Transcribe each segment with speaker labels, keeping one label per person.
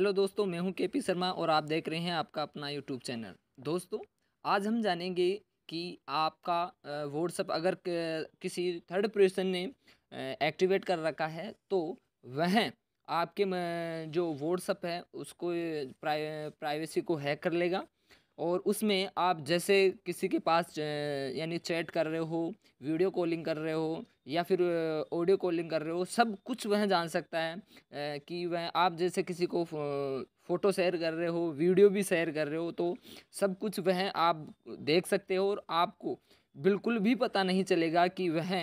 Speaker 1: hello दोस्तों मैं हूं केपी शर्मा और आप देख रहे हैं आपका अपना यूट्यूब चैनल दोस्तों आज हम जानेंगे कि आपका व्हाट्सअप अगर किसी थर्ड पर्सन ने एक्टिवेट कर रखा है तो वह आपके जो व्हाट्सअप है उसको प्राइवेसी को हैक कर लेगा और उसमें आप जैसे किसी के पास यानी चैट कर रहे हो वीडियो कॉलिंग कर रहे हो या फिर ऑडियो कॉलिंग कर रहे हो सब कुछ वह जान सकता है कि वह आप जैसे किसी को फ़ोटो शेयर कर रहे हो वीडियो भी शेयर कर रहे हो तो सब कुछ वह आप देख सकते हो और आपको बिल्कुल भी पता नहीं चलेगा कि वह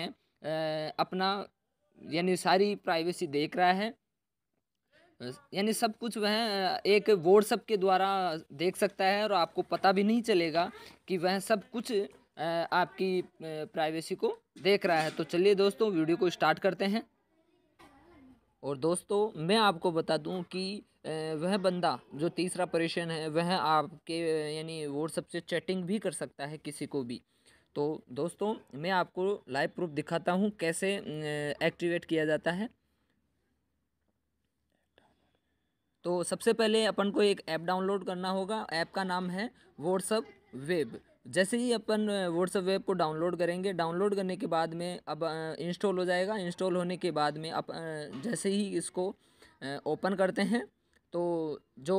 Speaker 1: अपना यानी सारी प्राइवेसी देख रहा है यानी सब कुछ वह एक व्हाट्सअप के द्वारा देख सकता है और आपको पता भी नहीं चलेगा कि वह सब कुछ आपकी प्राइवेसी को देख रहा है तो चलिए दोस्तों वीडियो को स्टार्ट करते हैं और दोस्तों मैं आपको बता दूं कि वह बंदा जो तीसरा परेशान है वह आपके यानी व्हाट्सअप से चैटिंग भी कर सकता है किसी को भी तो दोस्तों मैं आपको लाइव प्रूफ दिखाता हूं कैसे एक्टिवेट किया जाता है तो सबसे पहले अपन को एक ऐप डाउनलोड करना होगा ऐप का नाम है व्हाट्सअप वेब जैसे ही अपन व्हाट्सअप वेब को डाउनलोड करेंगे डाउनलोड करने के बाद में अब इंस्टॉल हो जाएगा इंस्टॉल होने के बाद में अप जैसे ही इसको ओपन करते हैं तो जो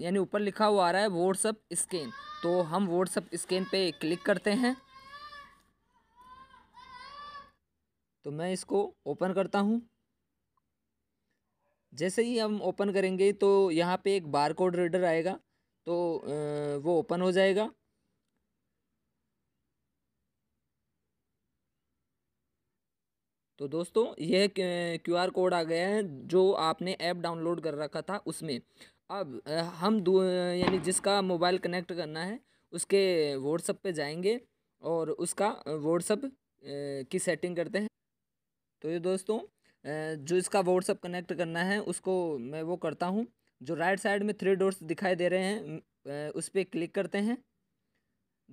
Speaker 1: यानी ऊपर लिखा हुआ आ रहा है व्हाट्सअप स्कैन तो हम व्हाट्सअप स्कैन पे क्लिक करते हैं तो मैं इसको ओपन करता हूँ जैसे ही हम ओपन करेंगे तो यहाँ पे एक बार कोड रीडर आएगा तो वो ओपन हो जाएगा तो दोस्तों यह क्यू आर कोड आ गया है जो आपने ऐप डाउनलोड कर रखा था उसमें अब हम यानी जिसका मोबाइल कनेक्ट करना है उसके व्हाट्सअप पे जाएंगे और उसका व्हाट्सअप की सेटिंग करते हैं तो ये दोस्तों जो इसका व्हाट्सअप कनेक्ट करना है उसको मैं वो करता हूँ जो राइट साइड में थ्री डोर्स दिखाई दे रहे हैं उस पर क्लिक करते हैं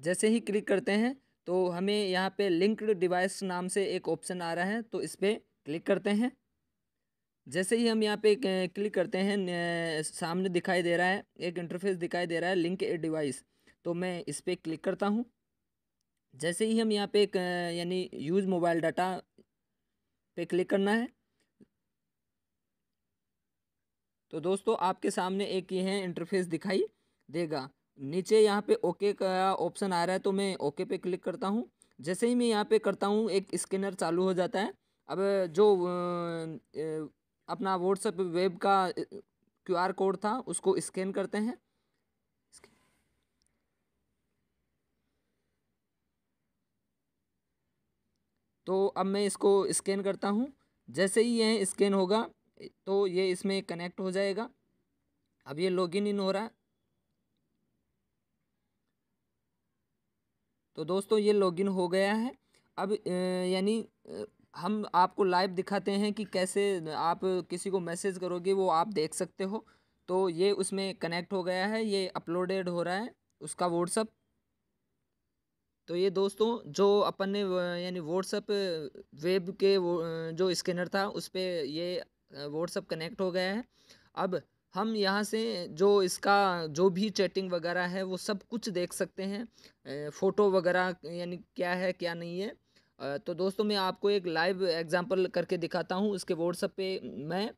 Speaker 1: जैसे ही क्लिक करते हैं तो हमें यहाँ पे लिंक्ड डिवाइस नाम से एक ऑप्शन आ रहा है तो इस पर क्लिक करते हैं जैसे ही हम यहाँ पे क्लिक करते हैं सामने दिखाई दे रहा है एक इंटरफेस दिखाई दे रहा है लिंक ए डिवाइस तो मैं इस पर क्लिक करता हूँ जैसे ही हम यहाँ पे यानी यूज़ मोबाइल डाटा पे क्लिक करना है तो दोस्तों आपके सामने एक ये है इंटरफेस दिखाई देगा नीचे यहाँ पे ओके का ऑप्शन आ रहा है तो मैं ओके पे क्लिक करता हूँ जैसे ही मैं यहाँ पे करता हूँ एक स्कैनर चालू हो जाता है अब जो अपना व्हाट्सएप वेब का क्यूआर कोड था उसको स्कैन करते हैं तो अब मैं इसको स्कैन करता हूँ जैसे ही यह स्कैन होगा तो ये इसमें कनेक्ट हो जाएगा अब ये लॉगिन इन हो रहा है तो दोस्तों ये लॉगिन हो गया है अब यानी हम आपको लाइव दिखाते हैं कि कैसे आप किसी को मैसेज करोगे वो आप देख सकते हो तो ये उसमें कनेक्ट हो गया है ये अपलोडेड हो रहा है उसका व्हाट्सअप तो ये दोस्तों जो अपन ने यानी व्हाट्सअप वेब के जो स्कैनर था उस पर ये व्हाट्सअप कनेक्ट हो गया है अब हम यहाँ से जो इसका जो भी चैटिंग वगैरह है वो सब कुछ देख सकते हैं फ़ोटो वगैरह यानी क्या है क्या नहीं है तो दोस्तों मैं आपको एक लाइव एग्जांपल करके दिखाता हूँ उसके व्हाट्सअप पे मैं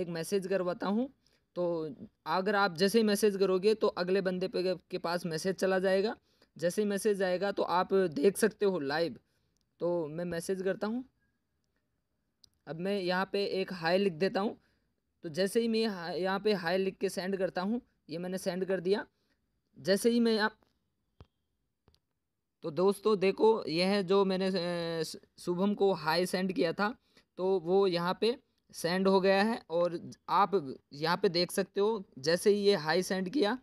Speaker 1: एक मैसेज करवाता हूँ तो अगर आप जैसे ही मैसेज करोगे तो अगले बंदे पे के पास मैसेज चला जाएगा जैसे ही मैसेज आएगा तो आप देख सकते हो लाइव तो मैं मैसेज करता हूँ अब मैं यहाँ पे एक हाई लिख देता हूँ तो जैसे ही मैं यहाँ पे हाई लिख के सेंड करता हूँ ये मैंने सेंड कर दिया जैसे ही मैं यहाँ तो दोस्तों देखो यह जो मैंने शुभम को हाई सेंड किया था तो वो यहाँ पे सेंड हो गया है और आप यहाँ पे देख सकते हो जैसे ही ये हाई सेंड किया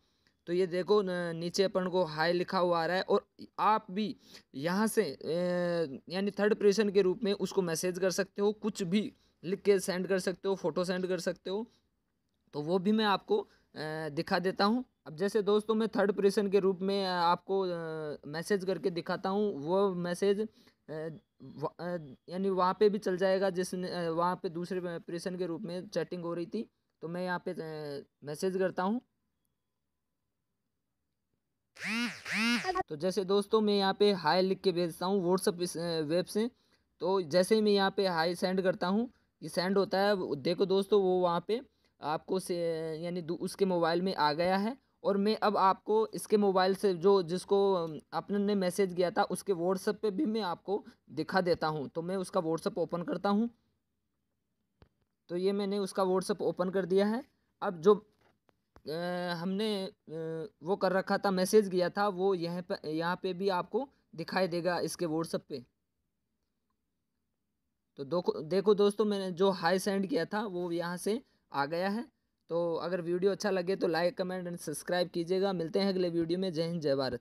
Speaker 1: तो ये देखो नीचे अपन को हाई लिखा हुआ आ रहा है और आप भी यहाँ से यानी थर्ड पर्सन के रूप में उसको मैसेज कर सकते हो कुछ भी लिख के सेंड कर सकते हो फ़ोटो सेंड कर सकते हो तो वो भी मैं आपको दिखा देता हूँ अब जैसे दोस्तों मैं थर्ड पर्सन के रूप में आपको मैसेज करके दिखाता हूँ वो मैसेज यानी वहाँ पे भी चल जाएगा जिसने वहाँ पे दूसरे पर्सन के रूप में चैटिंग हो रही थी तो मैं यहाँ पे मैसेज करता हूँ तो जैसे दोस्तों मैं यहाँ पे हाई लिख के भेजता हूँ व्हाट्सअप वेब से तो जैसे ही मैं यहाँ पे हाई सेंड करता हूँ ये सेंड होता है देखो दोस्तों वो वहाँ पे आपको से यानी उसके मोबाइल में आ गया है और मैं अब आपको इसके मोबाइल से जो जिसको आपने मैसेज किया था उसके व्हाट्सअप पे भी मैं आपको दिखा देता हूँ तो मैं उसका व्हाट्सअप ओपन करता हूँ तो ये मैंने उसका व्हाट्सअप ओपन कर दिया है अब जो हमने वो कर रखा था मैसेज किया था वो यहाँ पर यहाँ पे भी आपको दिखाई देगा इसके व्हाट्सअप पे तो देखो देखो दोस्तों मैंने जो हाई सेंड किया था वो यहाँ से आ गया है तो अगर वीडियो अच्छा लगे तो लाइक कमेंट एंड सब्सक्राइब कीजिएगा मिलते हैं अगले वीडियो में जय हिंद जय भारत